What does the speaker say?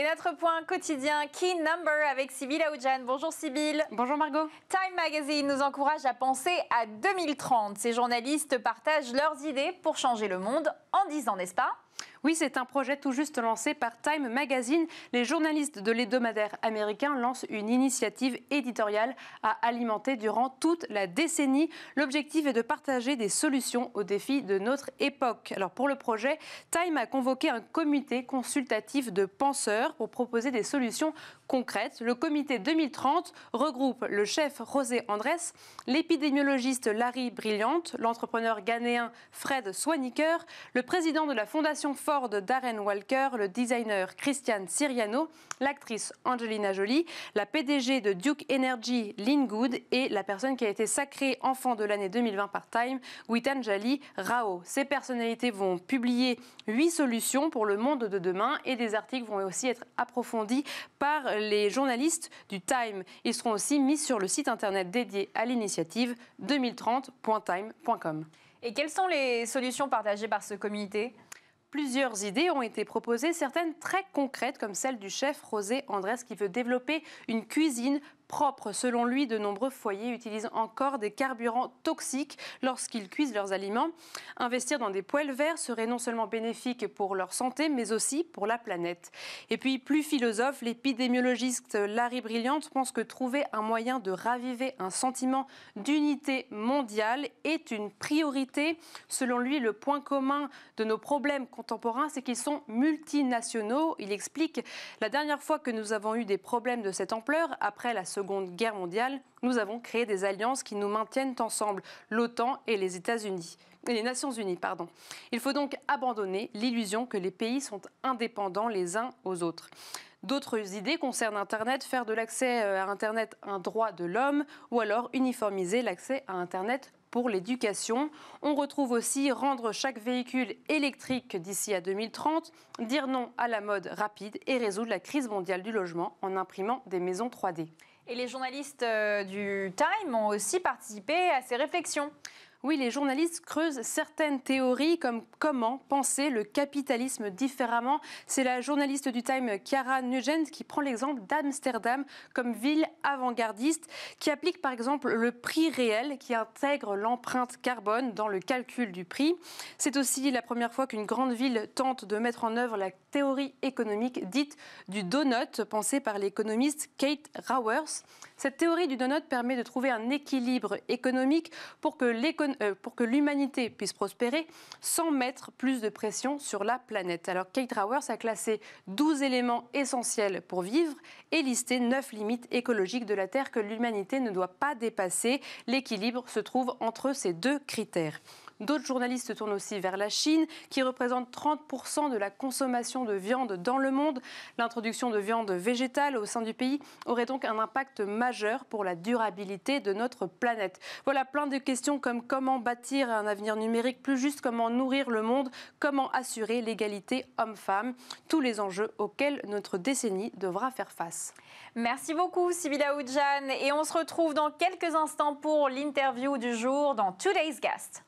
Et notre point quotidien, Key Number avec Sybille Aoudjane. Bonjour Sybille. Bonjour Margot. Time Magazine nous encourage à penser à 2030. Ces journalistes partagent leurs idées pour changer le monde en 10 ans, n'est-ce pas oui, c'est un projet tout juste lancé par Time Magazine. Les journalistes de l'hebdomadaire américain lancent une initiative éditoriale à alimenter durant toute la décennie. L'objectif est de partager des solutions aux défis de notre époque. Alors pour le projet, Time a convoqué un comité consultatif de penseurs pour proposer des solutions concrètes. Le comité 2030 regroupe le chef José Andrés, l'épidémiologiste Larry Brilliant, l'entrepreneur ghanéen Fred Swaniker, le président de la fondation Ford Darren Walker, le designer Christian Siriano, l'actrice Angelina Jolie, la PDG de Duke Energy, Lynn Good, et la personne qui a été sacrée enfant de l'année 2020 par Time, Witanjali Rao. Ces personnalités vont publier huit solutions pour le monde de demain et des articles vont aussi être approfondis par les journalistes du Time. Ils seront aussi mis sur le site internet dédié à l'initiative 2030.time.com. Et quelles sont les solutions partagées par ce comité Plusieurs idées ont été proposées, certaines très concrètes, comme celle du chef Rosé Andrés, qui veut développer une cuisine propre. Selon lui, de nombreux foyers utilisent encore des carburants toxiques lorsqu'ils cuisent leurs aliments. Investir dans des poêles verts serait non seulement bénéfique pour leur santé, mais aussi pour la planète. Et puis, plus philosophe, l'épidémiologiste Larry Brilliant pense que trouver un moyen de raviver un sentiment d'unité mondiale est une priorité. Selon lui, le point commun de nos problèmes contemporains, c'est qu'ils sont multinationaux. Il explique la dernière fois que nous avons eu des problèmes de cette ampleur, après la Seconde Guerre mondiale, nous avons créé des alliances qui nous maintiennent ensemble, l'OTAN et les États-Unis les Nations Unies. Pardon. Il faut donc abandonner l'illusion que les pays sont indépendants les uns aux autres. D'autres idées concernent Internet, faire de l'accès euh, à Internet un droit de l'homme ou alors uniformiser l'accès à Internet pour l'éducation. On retrouve aussi rendre chaque véhicule électrique d'ici à 2030, dire non à la mode rapide et résoudre la crise mondiale du logement en imprimant des maisons 3D. Et les journalistes euh, du Time ont aussi participé à ces réflexions. Oui, les journalistes creusent certaines théories comme comment penser le capitalisme différemment. C'est la journaliste du Time, Chiara Nugent, qui prend l'exemple d'Amsterdam comme ville avant-gardiste, qui applique par exemple le prix réel qui intègre l'empreinte carbone dans le calcul du prix. C'est aussi la première fois qu'une grande ville tente de mettre en œuvre la théorie économique dite du donut, pensée par l'économiste Kate Rowers. Cette théorie du donut permet de trouver un équilibre économique euh, pour que l'humanité puisse prospérer sans mettre plus de pression sur la planète. Alors Kate Raworth a classé 12 éléments essentiels pour vivre et listé 9 limites écologiques de la Terre que l'humanité ne doit pas dépasser. L'équilibre se trouve entre ces deux critères. D'autres journalistes tournent aussi vers la Chine, qui représente 30% de la consommation de viande dans le monde. L'introduction de viande végétale au sein du pays aurait donc un impact majeur pour la durabilité de notre planète. Voilà plein de questions comme comment bâtir un avenir numérique plus juste, comment nourrir le monde, comment assurer l'égalité homme-femme, tous les enjeux auxquels notre décennie devra faire face. Merci beaucoup Sibila Oudjan et on se retrouve dans quelques instants pour l'interview du jour dans Today's Guest.